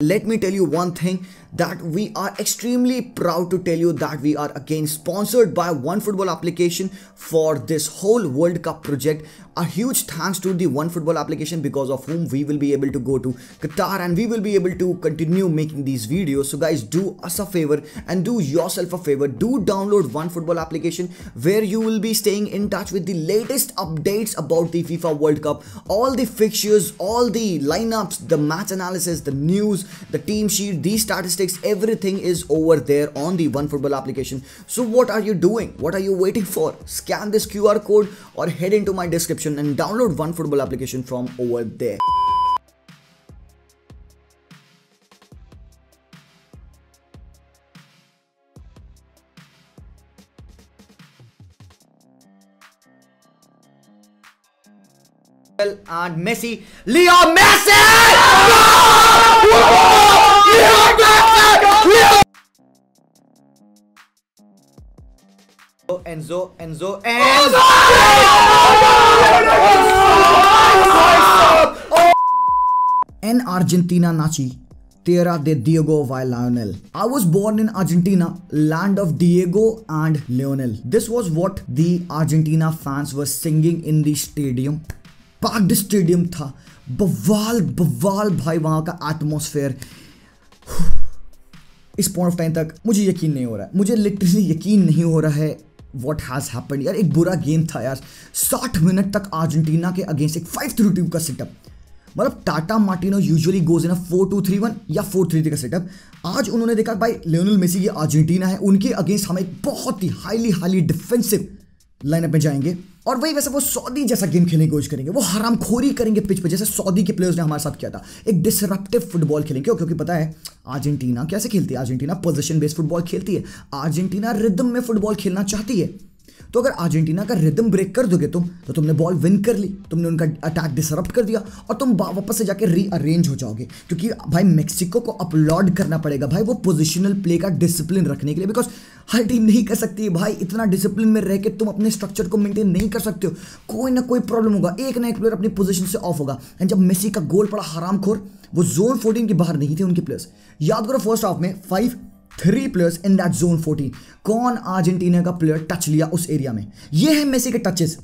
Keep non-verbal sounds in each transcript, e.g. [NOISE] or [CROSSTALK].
let me tell you one thing that we are extremely proud to tell you that we are again sponsored by one football application for this whole world cup project a huge thanks to the one football application because of whom we will be able to go to qatar and we will be able to continue making these videos so guys do us a favor and do yourself a favor do download one football application where you will be staying in touch with the latest updates about the fifa world cup all the fixtures all the lineups the match analysis the news the team sheet, these statistics, everything is over there on the One Football application. So what are you doing? What are you waiting for? Scan this QR code or head into my description and download One Football application from over there. and Messi. Leo Messi! Enzo, Enzo, Enzo! En Argentina Nachi. Tierra de Diego by Lionel. I was born in Argentina, land of Diego and Lionel. This was what the Argentina fans were singing in the stadium. Packed stadium tha. बवाल बवाल भाई वहाँ का atmosphere इस point of time तक मुझे यकीन नहीं हो रहा है मुझे लिटरली यकीन नहीं हो रहा है वॉट हैज़ हैपन यार एक बुरा गेम था यार साठ मिनट तक अर्जेंटीना के अगेंस्ट एक फाइव थ्री टू का सेटअप मतलब Tata Martino usually goes in four two three one या फोर थ्री थ्री का सेटअप आज उन्होंने देखा भाई लियोनल मेसी की अर्जेंटीना है उनके अगेंस्ट हमें बहुत ही हाईली हाईली डिफेंसिव लाइनअप में जाएंगे और वही वैसे वो सऊदी जैसा गेम खेलने की कोशिश करेंगे वो हरामखोरी करेंगे पिच पे जैसे सऊदी के प्लेयर्स ने हमारे साथ किया था एक डिसरप्टिव फुटबॉल खेलेंगे क्यों क्योंकि पता है अर्जेंटीना कैसे खेलती है अर्जेंटीना पोजिशन बेस्ड फुटबॉल खेलती है अर्जेंटीना रिदम में फुटबॉल खेलना चाहती है तो अगर अर्जेंटीना का रिदम ब्रेक कर दोगे तुम तो तुमने बॉल विन कर ली तुमने उनका अटैक डिसरप्ट कर दिया और तुम वापस से जाके रीअरेंज हो जाओगे क्योंकि भाई मेक्सिको को अपलॉड करना पड़ेगा भाई वो पोजिशनल प्ले का डिसिप्लिन रखने के लिए बिकॉज हर टीम नहीं कर सकती भाई इतना डिसिप्लिन में रह के तुम अपने स्ट्रक्चर को मेंटेन नहीं कर सकते हो कोई ना कोई प्रॉब्लम होगा एक ना एक प्लेयर अपनी पोजीशन से ऑफ होगा एंड जब मेसी का गोल पड़ा हराम खोर वो जोन फोर्टीन के बाहर नहीं थे उनके प्लेयर्स याद करो फर्स्ट हाफ में five three players in that zone fourteen कौन अर्जेंटीना का प्लेयर टच लिया उस एरिया में ये है मेसी के टचेस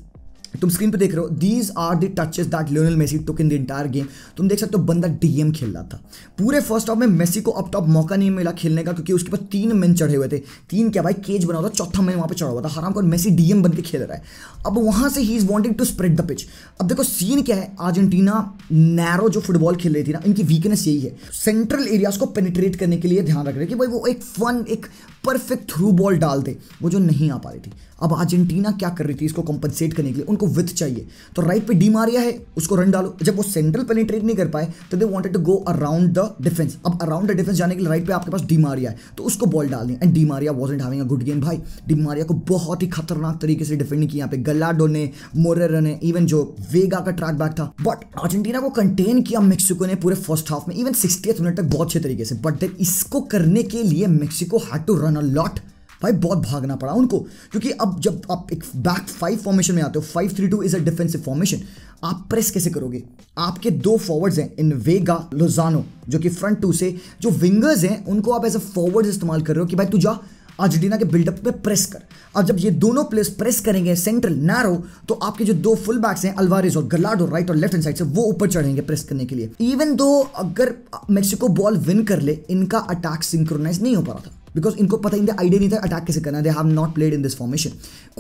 तुम स्क्रीन पे देख रहे हो these are the touches that Lionel Messi took in the entire game तुम देख सकते हो बंदा डीएम खेल रहा था पूरे फर्स्ट हाफ में मेसी को अप टॉप मौका नहीं मिला खेलने का क्योंकि उसके पास तीन मैन चढ़े हुए थे तीन क्या भाई केज बना हुआ था चौथा मैन वहां पर चढ़ा हुआ था हराम को मेसी डीएम बन के खेल रहा है अब वहां से ही is wanting to spread the pitch अब देखो सीन क्या है अर्जेंटीना नैरो जो फुटबॉल खेल रही थी ना इनकी वीकनेस यही है सेंट्रल एरियाज को पेनिट्रेट करने के लिए ध्यान रख रहे कि भाई वो एक फन एक परफेक्ट थ्रू बॉल डाल दे वो जो नहीं आ पा रही थी अब अर्जेंटीना क्या कर रही थी इसको कंपनसेट करने के लिए उनको विथ चाहिए तो राइट पे डी मारिया है उसको रन डालो जब वो सेंट्रल पेनिट्रेट नहीं कर पाए तो they wanted to go around the defence अब अराउंड द डिफेंस जाने के लिए राइट पे आपके पास डी मारिया है तो उसको बॉल डाल दें and Di Maria was and having a good game भाई डी मारिया को बहुत ही खतरनाक तरीके से डिफेंड किया यहाँ पे गलाडो ने मोरेरा ने इवन जो वेगा का ट्रैक बैक था बट अर्जेंटीना को कंटेन किया मेक्सिको ने पूरे फर्स्ट हाफ में इवन सिक्सटी मिनट तक बहुत अच्छे तरीके से बट देन इसको करने के लिए Mexico had to run run a lot भाई बहुत भागना पड़ा उनको क्योंकि अब जब आप एक बैक फाइव फॉर्मेशन में आते हो five three two is a defensive formation आप प्रेस कैसे करोगे आपके दो फॉरवर्ड्स हैं इन वेगा लोजानो जो कि फ्रंट टू से जो विंगर्स हैं उनको आप एज अ फॉरवर्ड इस्तेमाल कर रहे हो कि भाई तू जा अर्जेंटीना के बिल्डअप पे प्रेस कर अब जब ये दोनों प्लेयर्स प्रेस करेंगे सेंट्रल नैरो तो आपके जो दो फुल बैक्स हैं अल्वारेज और गलाडो राइट और लेफ्ट हैंड साइड से वो ऊपर चढ़ेंगे प्रेस करने के लिए इवन दो अगर मेक्सिको बॉल विन कर ले इनका अटैक सिंक्रोनाइज नहीं हो पा रहा था बिकॉज इनको पता इनका आइडिया नहीं था अटैक कैसे करना they have not played in this formation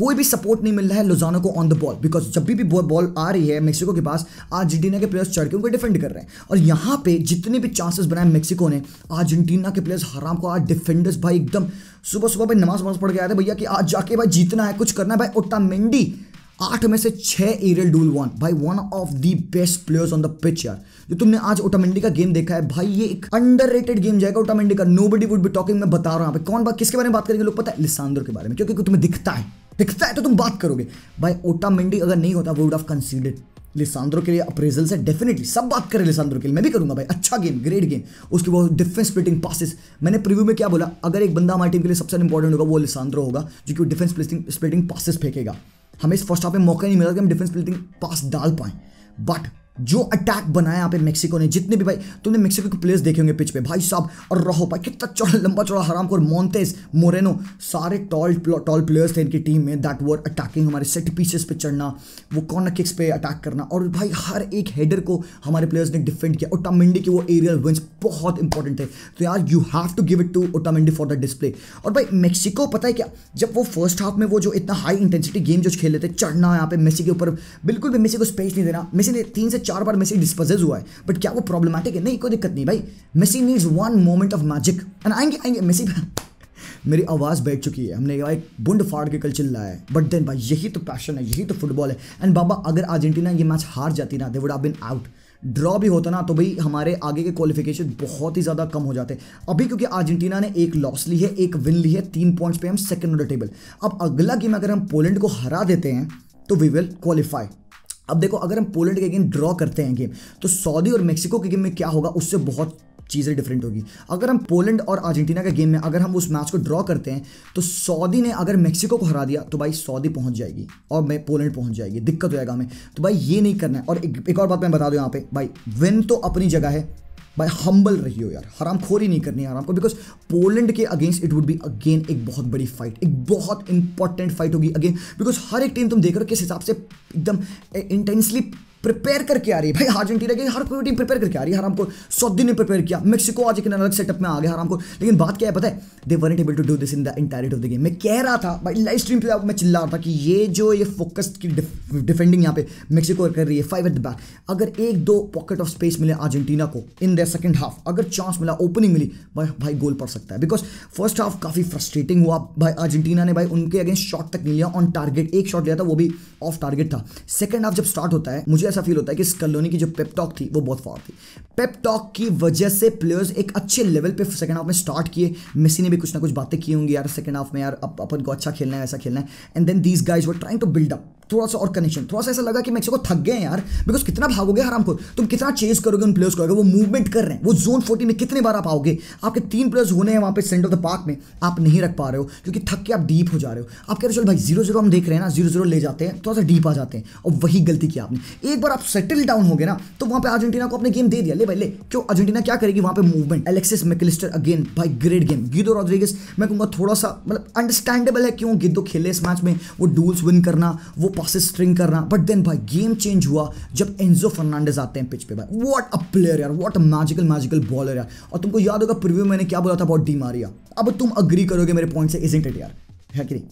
कोई भी सपोर्ट नहीं मिल रहा है लोजानो को ऑन द बॉल बिकॉज जब भी भी बॉल आ रही है मेक्सिको के पास अर्जेंटीना के प्लेयर्स चढ़ के उनको डिफेंड कर रहे हैं और यहाँ पे जितने भी चांसेस बनाए मेक्सिको ने अर्जेंटीना के प्लेयर्स हराम को आज डिफेंडर्स भाई एकदम सुबह सुबह भाई नमाज वमाज पढ़ के आए थे भैया कि आज जाके भाई जीतना है कुछ करना है भाई ओट्टा मेंडी आठ में से छह एरियल डूल वन भाई one of the best players on the pitch यार जो तुमने आज ओटामेंडी का गेम देखा है भाई ये एक अंडर रेटेड गेम जाएगा ओटामेंडी का nobody would be talking मैं बता रहा हूं कौन बात किसके बारे में बात करेंगे लोग पता है लिसांद्रो के बारे में क्योंकि तुम्हें दिखता है दिखता है तो तुम बात करोगे भाई ओटामेंडी अगर नहीं होता वो वुड ऑफ कंसीडेड लिसांद्रो के लिए अप्रेजल से डेफिनेटली सब बात करें लिसांद्रो के लिए मैं भी करूंगा भाई अच्छा गेम ग्रेट गेम उसके वो डिफेंस प्लेटिंग पासिस मैंने प्रीव्यू में क्या बोला अगर एक बंदा हमारी टीम के लिए सबसे इंपॉर्टेंट होगा वो लिसांद्रो होगा जो कि डिफेंस स्प्लिटिंग पासिस फेंकेगा हमें इस फर्स्ट हाफ में मौका नहीं मिला कि हम डिफेंस बिल्डिंग पास डाल पाएं बट जो अटैक बनाया यहाँ पे मेक्सिको ने जितने भी भाई तुमने मेक्सिको के प्लेयर्स देखे होंगे पिच पे भाई साहब और रहो भाई कितना चौड़ा लंबा चौड़ा हराम को मोन्तेस मोरेनो सारे टॉल टॉल प्लेयर्स थे इनकी टीम में दैट वर अटैकिंग हमारे सेट पीसेस पे चढ़ना वो कॉर्नर किक्स पे अटैक करना और भाई हर एक हेडर को हमारे प्लेयर्स ने डिफेंड किया ओटामिंडी के वो एरियल विंस बहुत इंपॉर्टेंट है तो यार you have to give it to Otamendi for the display और भाई मेक्सिको पता है क्या जब वो फर्स्ट हाफ में वो जो इतना हाई इंटेंसिटी गेम जो खेले थे चढ़ना यहाँ पे मेसी के ऊपर बिल्कुल भी मेसी को स्पेस नहीं देना मेसी ने तीन से चार बार मेसी डिस्पोजेज हुआ है बट क्या वो प्रॉब्लमैटिक है नहीं कोई दिक्कत नहीं भाई Messi needs one moment of magic and आएंगे आएंगे मेसी [LAUGHS] मेरी आवाज़ बैठ चुकी है हमने भाई बुंड फाड़ के कल चिल्लाया है बट देन भाई यही तो पैशन है यही तो फुटबॉल है एंड बाबा अगर अर्जेंटीना ये मैच हार जाती ना they would have been out draw भी होता ना तो भाई हमारे आगे के क्वालिफिकेशन बहुत ही ज़्यादा कम हो जाते अभी क्योंकि अर्जेंटीना ने एक लॉस ली है एक विन ली है तीन पॉइंट्स पे हम सेकंड ऑर्डर टेबल अब अगला गेम अगर हम पोलैंड को हरा देते हैं तो वी विल क्वालिफाई अब देखो अगर हम पोलैंड के गेम ड्रॉ करते हैं गेम तो सऊदी और मेक्सिको के गेम में क्या होगा उससे बहुत चीज़ें डिफरेंट होगी अगर हम पोलैंड और अर्जेंटीना के गेम में अगर हम उस मैच को ड्रॉ करते हैं तो सऊदी ने अगर मेक्सिको को हरा दिया तो भाई सऊदी पहुंच जाएगी और मैं पोलैंड पहुंच जाएगी दिक्कत हो जाएगा हमें तो भाई ये नहीं करना है और एक, एक और बात मैं बता दूँ यहाँ पे भाई विन तो अपनी जगह है भाई हम्बल रही हो यार हराम खोरी नहीं करनी आराम को बिकॉज पोलैंड के against it would be again एक बहुत बड़ी फाइट एक बहुत इंपॉर्टेंट फाइट होगी अगेन बिकॉज हर एक टीम तुम देख रहे हो किस हिसाब से एकदम इंटेंसली प्रिपेयर करके आ रही है भाई अर्जेंटीना की हर कोई टीम प्रिपेयर करके आ रही है हराम को सऊदी ने प्रिपेयर किया मेक्सिको आज एक अलग सेटअप में आ गया हराम को लेकिन बात क्या है पता है they were able to do this in the entirety of the game मैं कह रहा था भाई लाइव स्ट्रीम पे मैं चिल्ला रहा था कि ये जो ये फोकस की डिफेंडिंग यहाँ पे मेक्सिको कर रही है फाइव एट द बैक अगर एक दो पॉकेट ऑफ स्पेस मिले अर्जेंटीना को इन द सेकंड हाफ अगर चांस मिला ओपनिंग मिली भाई भाई गोल पड़ सकता है बिकॉज फर्स्ट हाफ काफ़ी फ्रस्ट्रेटिंग हुआ भाई अर्जेंटीना ने भाई उनके अगेंस्ट शॉट तक नहीं लिया ऑन टारगेट एक शॉट लिया था वो भी ऑफ टारगेट था सेकेंड हाफ जब स्टार्ट होता है मुझे ऐसा फील होता है कि स्कलोनी की जो पेपटॉक थी वो बहुत फॉर थी पेपटॉक की वजह से प्लेयर्स एक अच्छे लेवल पे सेकंड हाफ में स्टार्ट किए मेसी ने भी कुछ ना कुछ बातें की होंगी यार सेकंड हाफ में यार अपन को अच्छा खेलना है ऐसा खेलना है and then these guys were trying to build up थोड़ा सा और कनेक्शन थोड़ा सा ऐसा लगा कि मैक्सिको थक गए यार बिकॉज कितना भागोगे हराम को तुम कितना चेज करोगे उन प्लेयर्स को अगर वो मूवमेंट कर रहे हैं वो जोन फोर्टी में कितने बार आप आओगे आपके तीन प्लेयर्स होने हैं वहाँ पे सेंटर ऑफ द पार्क में आप नहीं रख पा रहे हो क्योंकि थक के आप डीप हो जा रहे हो आप कह रहे हो चलो भाई जीरो जीरो हम देख रहे हैं ना जीरो जीरो ले जाते हैं थोड़ा सा डीप आ जाते हैं और वही गलती की आपने एक बार आप सेटल डाउन हो गए ना तो वहाँ पर अर्जेंटीना को अपने गेम दे दिया ले भाई ले क्यों अर्जेंटीना क्या करेगी वहाँ पर मूवमेंट एलेक्सिस मेकलिस्टर अगेन भाई ग्रेट गेम गिदो रॉड्रिगस मैं कहूँगा थोड़ा सा मतलब अंडरस्टैंडेबल है क्यों गिदो खेले इस मैच में वो डूल्स विन करना वो पासिस स्ट्रिंग करना बट देन भाई गेम चेंज हुआ जब एंजो फर्नांडेज आते हैं पिच पे भाई व्हाट अ प्लेयर यार what a magical magical baller यार और तुमको याद होगा प्रीव्यू मैंने क्या बोला था अबाउट डी मारिया अब तुम अग्री करोगे मेरे पॉइंट से इजेंट इट यार है कि नहीं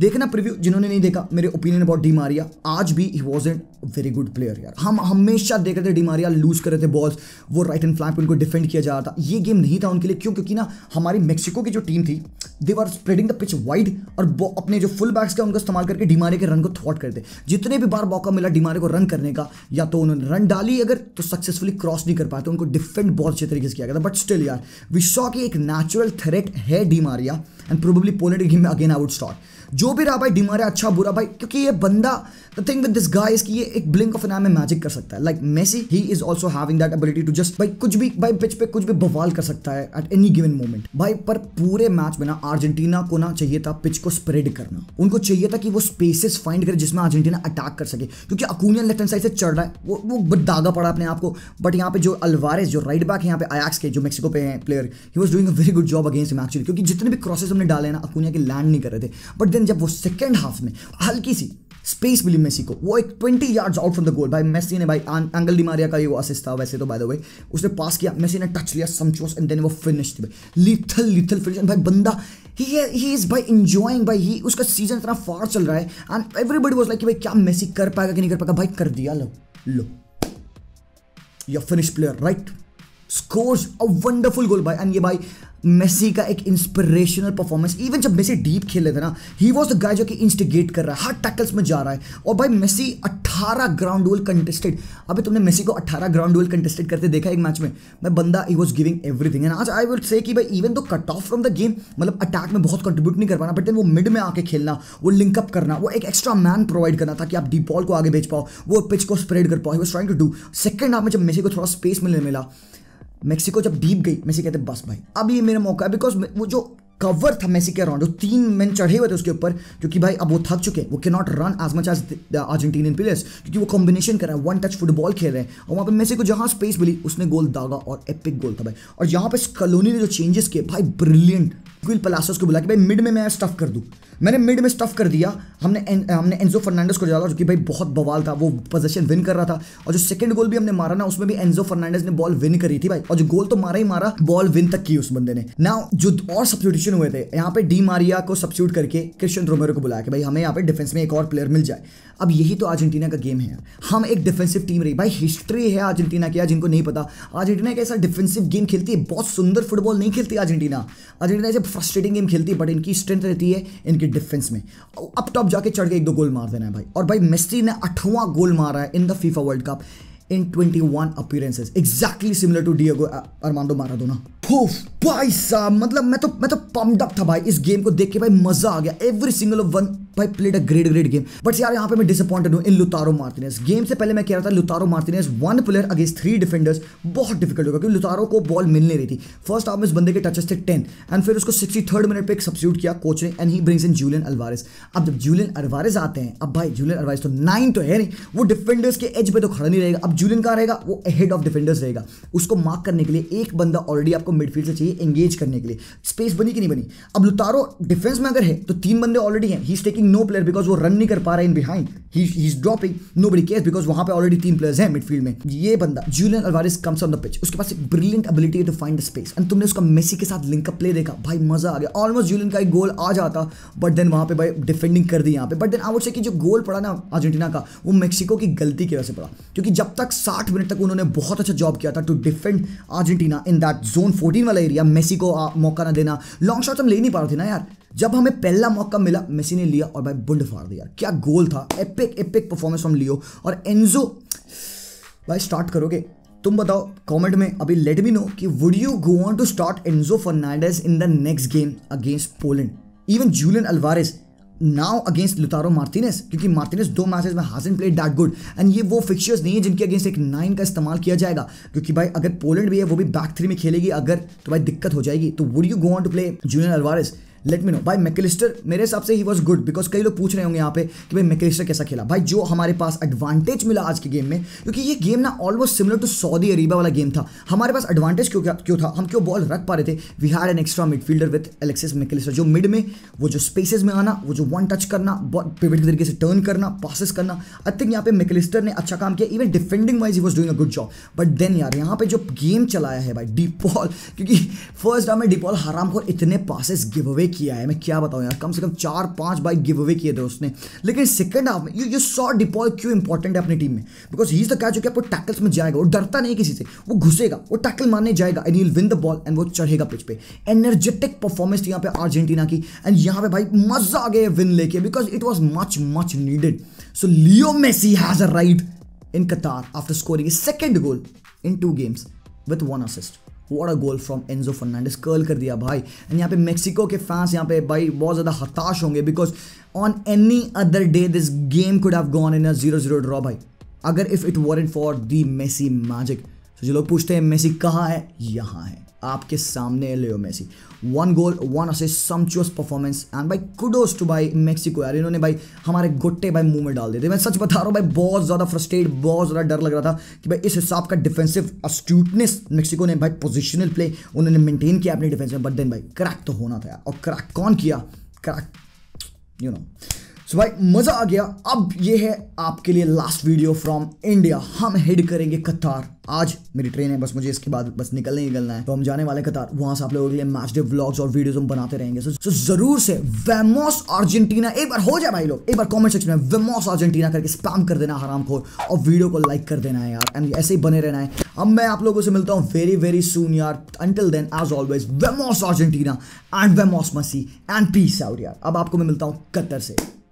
देखना प्रीव्यू जिन्होंने नहीं देखा मेरे ओपिनियन अबाउट डी मारिया आज भी he was a very good player यार हम हमेशा देख रहे थे डी मारिया लूज कर रहे थे बॉल्स वो राइट एंड फ्लैंक उनको डिफेंड किया जा रहा था ये गेम नहीं था उनके लिए क्यों क्योंकि ना हमारी मेक्सिको की जो टीम थी they are spreading the pitch wide और अपने जो फुल बैक्स का उनका इस्तेमाल करके डीमारे के रन को थॉट करते जितने भी बार मौका मिला डीमारे को रन करने का या तो उन्होंने रन डाली अगर तो सक्सेसफुली क्रॉस नहीं कर पाते तो उनको डिफेंड बॉल अच्छे तरीके से किया गया था बट स्टिल यार विश्वा की एक नेचुरल थ्रेट है Maria and probably Poland game में अगेन आई वुड स्टार्ट जो भी रहा भाई डिमारे अच्छा बुरा भाई क्योंकि ये बंदा the thing with this guy कि ये एक ब्लिंक ऑफ एन आई में मैजिक कर सकता है like Messi he is also having that ability to just भाई कुछ भी भाई पिच पे कुछ भी बवाल कर सकता है एट एनी गिवन मोमेंट भाई पर पूरे मैच में ना अर्जेंटीना को ना चाहिए था पिच को स्प्रेड करना उनको चाहिए था कि वो स्पेसिस फाइंड करे जिसमें अर्जेंटीना अटैक कर सके क्योंकि अकूनिया लेफ्ट साइड से चढ़ रहा है वो वो दागा पड़ा अपने आप को बट यहाँ पे जो अलवारेज जो राइट बैक है यहाँ पे आयाक्स के जो मेक्सिको पे हैं player he was doing a very good job against match क्योंकि जितने भी क्रॉसेस हमने डाले ना अकूनिया के लैंड नहीं कर रहे थे बट देन लेकिन जब वो सेकेंड हाफ में हल्की सी स्पेस मिली मेसी को वो एक twenty yards out from the goal भाई मेसी ने भाई एंगल डिमारिया का ये वो असिस्ट था वैसे तो बाय द वे उसने पास किया मेसी ने टच लिया समचोस एंड देन वो फिनिश थी भाई लिथल लिथल फिनिश भाई बंदा ही ही इज़ भाई इंजॉइंग भाई ही उसका सीजन इतना फार चल रहा है एंड एवरीबडी वॉज लाइक कि भाई क्या मेसी कर पाएगा कि नहीं कर पाएगा भाई कर दिया low low your finish player right scores a wonderful goal भाई एंड ये भाई मेसी का एक इंस्पिरेशनल परफॉर्मेंस इवन जब मेसी डीप खेल रहे थे ना ही वॉज द गाय जो कि इंस्टिगेट कर रहा है हर टैकल्स में जा रहा है और भाई मेसी 18 ग्राउंड डुअल कंटेस्टेड अभी तुमने मेसी को 18 ग्राउंड डुअल कंटेस्टेड करते देखा एक मैच में मैं बंदा he was giving everything and आज आई विल से कि भाई even though cut off from the game मतलब अटैक में बहुत कंट्रीब्यूट नहीं कर पाना बट देन वो मिड में आके खेलना वो लिंकअप करना वो एक एक्स्ट्रा मैन प्रोवाइड करना था कि आप डीप बॉल को आगे भेज पाओ वो पिच को स्प्रेड कर पाओ he was trying to do second half में जब मेसी को थोड़ा स्पेस मिलने मिला मेक्सिको जब डीप गई मेसी कहते बस भाई अब ये मेरा मौका है बिकॉज वो जो कवर था मेसी के अराउंड तीन मैन चढ़े हुए थे उसके ऊपर क्योंकि भाई अब वो थक चुके वो के not run as much as Argentinian players क्योंकि वो कॉम्बिनेशन कर रहा है वन टच फुटबॉल खेल रहे हैं और वहाँ पर मेसी को जहाँ स्पेस मिली उसने गोल दागा और एपिक गोल था भाई और यहाँ पर कलोनी ने जो चेंजेस किए भाई ब्रिलियंट क्विल पलासोस को बुला कि भाई मिड में मैं स्टफ कर दूँ मैंने मिड में स्टफ कर दिया हमने एन, हमने एनजो फर्नांडस को डाला जो कि भाई बहुत बवाल था वो पोजीशन विन कर रहा था और जो सेकंड गोल भी हमने मारा ना उसमें भी एनजो फर्नांडस ने बॉल विन करी थी भाई और जो गोल तो मारा ही मारा बॉल विन तक की उस बंदे ने ना जो और सब्सिट्यूशन हुए थे यहाँ पे डी मारिया को सब्सिट्यूट करके क्रिश्चन रोमेरो को बुलाया कि भाई हमें यहाँ पे डिफेंस में एक और प्लेयर मिल जाए अब यही तो अर्जेंटीना का गेम है हम एक डिफेंसिव टीम रही भाई हिस्ट्री है अर्जेंटीना की जिनको नहीं पता अर्जेंटीना कैसा डिफेंसिव गेम खेलती है बहुत सुंदर फुटबॉल नहीं खेलती अर्जेंटीना अर्जेंटीना ऐसे फ्रस्ट्रेटिंग गेम खेलती है बट इनकी स्ट्रेंथ रहती है इनके डिफेंस में अब टॉप जाके चढ़ के एक दो गोल मार देना है भाई और भाई मेस्सी ने अठवां गोल मारा है in the FIFA World Cup in appearances 21 similar to similar Armando दो ना भाई साहब मतलब मैं तो मैं तो पम्पड अप था भाई इस गेम को देख के भाई मजा आ गया एवरी सिंगल वन भाई played a great great game but यार यहाँ पे मैं डिसअपॉइंटेड हूँ इन लुतारो मार्टिनेस गेम से पहले मैं कह रहा था Lautaro Martinez one player against three defenders बहुत डिफिकल्ट होगा क्योंकि लुतारो को बॉल मिल नहीं रही थी फर्स्ट हाफ में इस बंदे के टचेस थे टेन एंड फिर उसको सिक्सटी थर्ड मिनट पर एक सब्सिट्यूट किया कोच ने and he brings in Julian Alvarez अब जब जूलियन अलवारेस आते हैं अब भाई जूलियन अलवारेस तो नाइन तो है नहीं वो डिफेंडर्स के एज पे तो खड़ा नहीं रहेगा अब जूलियन कहाँ रहेगा वो हेड ऑफ डिफेंडर्स रहेगा उसको मार्क करने के लिए एक बंदा ऑलरेडी आपको मिडफील्ड से चाहिए एंगेज करने के लिए स्पेस बनी कि नहीं बनी अब लुतारो डिफेंस में अगर है तो तीन बंदे ऑलरेडी हैं he is taking dropping no player because वो रन नहीं कर पा रहा in behind he is dropping no बड़ी केस बिकॉज वहां पे ऑलरेडी तीन प्लेयर्स हैं मिडफील्ड में ये बंदा Julian Alvarez comes on the pitch उसके पास एक ब्रिलियंट एबिलिटी है to find the space and तुमने उसका मेसी के साथ लिंकअप प्ले देखा भाई मजा आ गया ऑलमोस्ट जूलियन का एक गोल आ जाता बट देन वहां पे भाई डिफेंडिंग कर दी यहाँ पे बट देन आवश्य कि जो गोल पड़ा ना अर्जेंटीना का वो मेक्सिको की गलती की वजह से पड़ा क्योंकि जब तक साठ मिनट तक उन्होंने बहुत अच्छा जॉब किया था to defend Argentina in that zone fourteen वाला एरिया मेसी को मौका ना देना लॉन्ग शॉट हम ले नहीं पा रहे थे ना यार जब हमें पहला मौका मिला मेसी ने लिया और भाई बुंड फाड़ दिया क्या गोल था epic epic performance from Leo और एनजो भाई स्टार्ट करोगे तुम बताओ कमेंट में अभी लेट मी नो कि would you go on to start Enzo Fernandez in the next game against Poland even Julian Alvarez now against Lautaro Martinez क्योंकि Martinez दो मैचेस में hasn't played that good and ये वो fixtures नहीं है जिनके against एक नाइन का इस्तेमाल किया जाएगा क्योंकि भाई अगर पोलैंड भी है वो भी बैक थ्री में खेलेगी अगर तो भाई दिक्कत हो जाएगी तो would you go on to play Julian Alvarez let me know भाई मेकलिस्टर मेरे हिसाब से ही वॉज गुड बिकॉज कई लोग पूछ रहे होंगे यहाँ पे कि भाई मेकलिस्टर कैसा खेला भाई जो हमारे पास एडवांटेज मिला आज के गेम में क्योंकि ये गेम ना almost similar to Saudi Arabia वाला गेम था हमारे पास एडवांटेज क्यों क्यों था हम क्यों बॉल रख पा रहे थे we had an extra midfielder with Alexis Mac Allister जो मिड में वो जो स्पेसेस में आना वो जो वन टच करना बहुत पेविट के तरीके से टर्न करना पासिस करना आई थिंक यहाँ पे मेकलिस्टर ने अच्छा काम किया even defending wise he was doing a good job but then यार यहाँ पे जो गेम चलाया है भाई डीपॉल [LAUGHS] क्योंकि फर्स्ट डाउन में डीपॉल हराम को इतने पासिस गिव अवे किया है मैं क्या बताऊँ यार कम से कम चार पाँच बाइक गिव अवे किए थे उसने लेकिन सेकंड हाफ में यू यू सॉ डिपॉय क्यों इंपॉर्टेंट है अपनी टीम में बिकॉज ही तो कह चुके कि आपको टैकल्स में जाएगा वो डरता नहीं किसी से वो घुसेगा वो टैकल मारने जाएगा and you'll win the ball and वो चढ़ेगा पिच पे एनर्जेटिक परफॉर्मेंस थी यहाँ पे अर्जेंटीना की एंड यहाँ पे भाई मजा आ गया विन लेके because it was much much needed so Leo Messi has a ride in Qatar after scoring second goal in two games with one assist what a goal from Enzo Fernandez curl कर दिया भाई and यहाँ पे Mexico के fans यहाँ पे भाई बहुत ज़्यादा हताश होंगे because on any other day this game could have gone in a zero zero draw भाई अगर if it weren't for the Messi magic तो जो लोग पूछते हैं मेसी कहाँ है यहाँ है आपके सामने Leo Messi one goal one assist sumptuous performance and भाई कुडोस टू भाई मेक्सिको यार इन्होंने भाई हमारे गुट्टे भाई मुंह में डाल दिए थे मैं सच बता रहा हूँ भाई बहुत ज़्यादा फ्रस्ट्रेट बहुत ज़्यादा डर लग रहा था कि भाई इस हिसाब का डिफेंसिव अस्ट्यूटनेस मेक्सिको ने भाई पोजिशनल प्ले उन्होंने मेनटेन किया अपने डिफेंस में बट देन भाई क्रैक तो होना था और क्रैक कौन किया क्रैक यू नो सो भाई मज़ा आ गया अब ये है आपके लिए लास्ट वीडियो फ्रॉम इंडिया हम हेड करेंगे कतार आज मेरी ट्रेन है बस मुझे इसके बाद बस निकलने ही निकलना है तो हम जाने वाले कतार वहां से आप लोगों के लिए मैच डे व्लॉग्स और वीडियोस हम बनाते रहेंगे सो so, so, जरूर से वेमोस अर्जेंटीना एक बार हो जाए भाई लोग एक बार कमेंट सेक्शन में वेमोस अर्जेंटीना करके स्पैम कर देना हराम खोर और वीडियो को लाइक कर देना है यार एंड ऐसे ही बने रहना है अब मैं आप लोगों से मिलता हूँ वेरी वेरी सुन यार अंटिल देन एज ऑलवेज वेमोस अर्जेंटीना एंड वेमोस मसी एंड पीस आउट यार अब आपको मैं मिलता हूँ कतर से